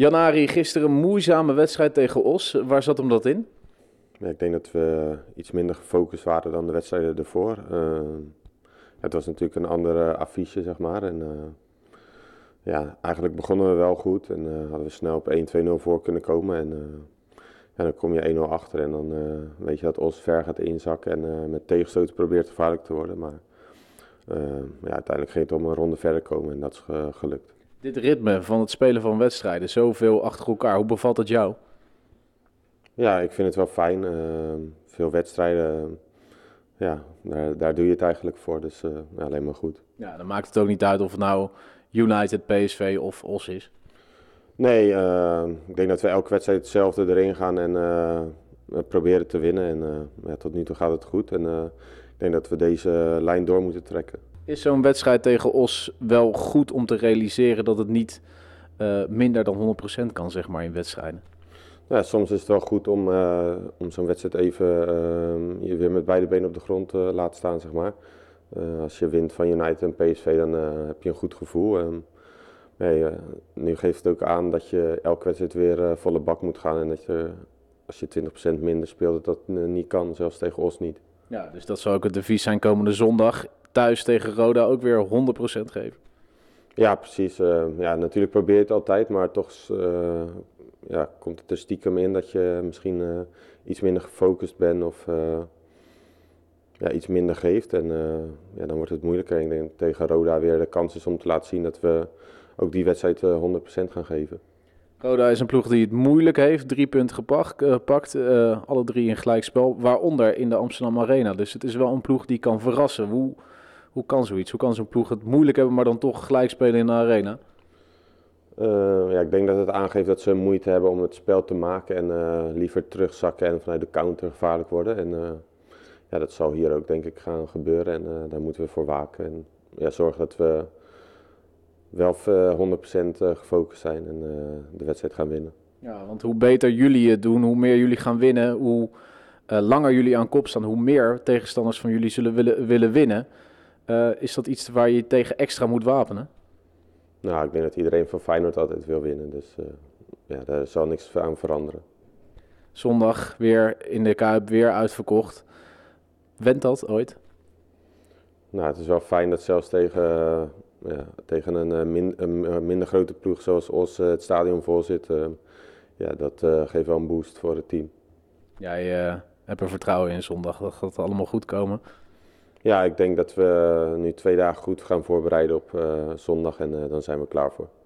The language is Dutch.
Janari, gisteren een moeizame wedstrijd tegen Os. Waar zat hem dat in? ik denk dat we iets minder gefocust waren dan de wedstrijden ervoor. Eh, het was natuurlijk een andere eh, affiche, zeg maar. En, eh, ja, eigenlijk begonnen we wel goed en hadden we snel op 1-2-0 voor kunnen komen. En dan kom je 1-0 achter en dan weet je dat Os ver gaat inzakken en met tegenstoten probeert gevaarlijk te worden. Maar ja, uiteindelijk ging het om een ronde verder komen en dat is gelukt. Dit ritme van het spelen van wedstrijden, zoveel achter elkaar, hoe bevalt dat jou? Ja, ik vind het wel fijn. Eh, veel wedstrijden, ja, daar, doe je het eigenlijk voor. Dus eh, alleen maar goed. Ja, dan maakt het ook niet uit of het nou United, PSV of OS is. Nee, eh, ik denk dat we elke wedstrijd hetzelfde erin gaan en proberen te winnen. En ja, tot nu toe gaat het goed. En ik denk dat we deze lijn door moeten trekken. Is zo'n wedstrijd tegen Os wel goed om te realiseren dat het niet eh, minder dan 100% kan, zeg maar, in wedstrijden? Ja, soms is het wel goed om, eh, om zo'n wedstrijd even ehm, je weer met beide benen op de grond eh, te laten staan, zeg maar. als je wint van United en PSV, dan heb je een goed gevoel. Ehm, nee, nu geeft het ook aan dat je elke wedstrijd weer volle bak moet gaan en dat je als je 20% minder speelt, dat dat niet kan, zelfs tegen Os niet. Ja, dus dat zou ook het devies zijn komende zondag thuis tegen Roda ook weer 100% geven. Ja, precies. Eh, ja, natuurlijk probeer je het altijd, maar toch eh, ja, komt het er stiekem in dat je misschien eh, iets minder gefocust bent of ja, iets minder geeft. En ja, dan wordt het moeilijker. ik denk tegen Roda weer de kans is om te laten zien dat we ook die wedstrijd 100% gaan geven. Roda is een ploeg die het moeilijk heeft. Drie punten gepakt, alle drie in gelijkspel, waaronder in de Amsterdam Arena. Dus het is wel een ploeg die kan verrassen. Hoe hoe kan zoiets? Hoe kan zo'n ploeg het moeilijk hebben, maar dan toch gelijk spelen in de arena? Eh, ja, ik denk dat het aangeeft dat ze moeite hebben om het spel te maken en eh, liever terugzakken en vanuit de counter gevaarlijk worden. En eh, ja, dat zal hier ook denk ik gaan gebeuren en daar moeten we voor waken. En ja, zorgen dat we wel 100% gefocust zijn en de wedstrijd gaan winnen. Ja, want hoe beter jullie het doen, hoe meer jullie gaan winnen, hoe langer jullie aan kop staan, hoe meer tegenstanders van jullie zullen willen, willen winnen. Eh, is dat iets waar je tegen extra moet wapenen? Nou, ik denk dat iedereen van Feyenoord altijd wil winnen. Dus eh, ja, daar zal niks aan veranderen. Zondag weer in de Kuip, weer uitverkocht. Went dat ooit? Nou, het is wel fijn dat zelfs tegen, eh, ja, tegen een, minder grote ploeg zoals ons het stadion vol zit. ja, dat geeft wel een boost voor het team. Jij hebt er vertrouwen in zondag dat gaat allemaal goed komen. Ja, ik denk dat we nu twee dagen goed gaan voorbereiden op eh, zondag en eh, dan zijn we klaar voor.